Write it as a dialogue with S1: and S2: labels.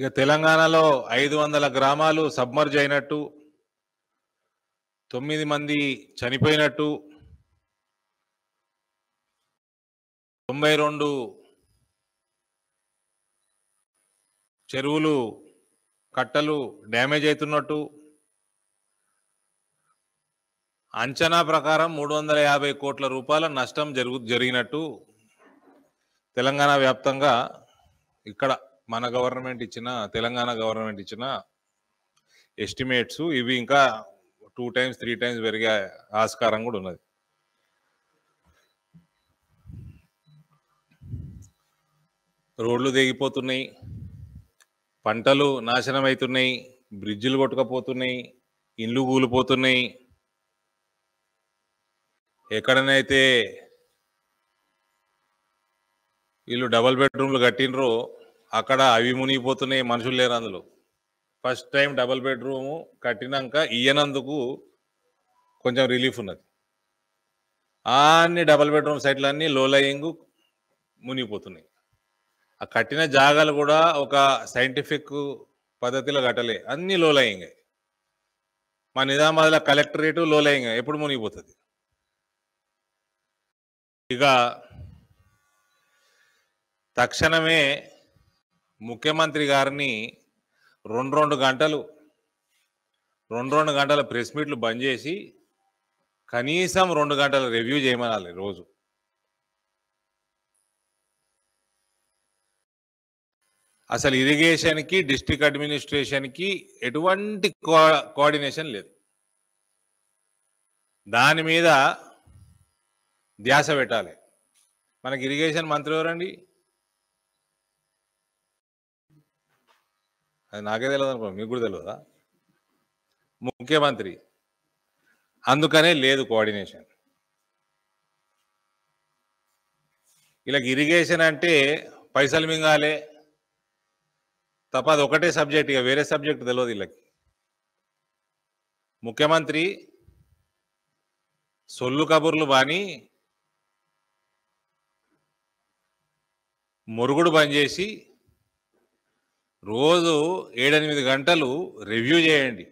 S1: ఇక తెలంగాణలో ఐదు వందల గ్రామాలు సబ్మర్జ్ అయినట్టు తొమ్మిది మంది చనిపోయినట్టు తొంభై రెండు చెరువులు కట్టలు డ్యామేజ్ అవుతున్నట్టు అంచనా ప్రకారం మూడు వందల యాభై కోట్ల రూపాయల నష్టం జరుగు జరిగినట్టు తెలంగాణ వ్యాప్తంగా ఇక్కడ మన గవర్నమెంట్ ఇచ్చిన తెలంగాణ గవర్నమెంట్ ఇచ్చిన ఎస్టిమేట్స్ ఇవి ఇంకా టూ టైమ్స్ త్రీ టైమ్స్ పెరిగే ఆస్కారం కూడా ఉన్నది రోడ్లు తెగిపోతున్నాయి పంటలు నాశనం అవుతున్నాయి బ్రిడ్జిలు కొట్టుకపోతున్నాయి ఇండ్లు కూలిపోతున్నాయి ఎక్కడనైతే వీళ్ళు డబల్ బెడ్రూమ్లు కట్టినరో అక్కడ అవి మునిగిపోతున్నాయి మనుషులు లేరు అందులో ఫస్ట్ టైం డబల్ బెడ్రూమ్ కట్టినాక ఇయ్యనందుకు కొంచెం రిలీఫ్ ఉన్నది అన్ని డబల్ బెడ్రూమ్ సైట్లన్నీ లో లయింగ్ మునిగిపోతున్నాయి ఆ కట్టిన జాగాలు కూడా ఒక సైంటిఫిక్ పద్ధతిలో కట్టలే అన్ని లో లయింగ్ మా నిజామాబాద్లో కలెక్టరేటు లో లయింగ్ ఎప్పుడు మునిగిపోతుంది ఇక తక్షణమే ముఖ్యమంత్రి గారిని రెండు రెండు గంటలు రెండు రెండు గంటల ప్రెస్ మీట్లు బంద్ చేసి కనీసం రెండు గంటలు రివ్యూ చేయమనాలి రోజు అసలు ఇరిగేషన్కి డిస్టిక్ అడ్మినిస్ట్రేషన్కి ఎటువంటి కోఆర్డినేషన్ లేదు దాని మీద ధ్యాస పెట్టాలి మనకి ఇరిగేషన్ మంత్రి ఎవరండి అది నాకే తెలియదు అనుకో మీకు కూడా తెలియదా ముఖ్యమంత్రి అందుకనే లేదు కోఆర్డినేషన్ ఇలా ఇరిగేషన్ అంటే పైసలు మింగాలే తప్ప అది ఒకటే సబ్జెక్ట్ ఇక వేరే సబ్జెక్ట్ తెలియదు వీళ్ళకి ముఖ్యమంత్రి సొల్లు కబుర్లు బాని మురుగుడు బంద్ చేసి రోజు ఏడెనిమిది గంటలు రివ్యూ చేయండి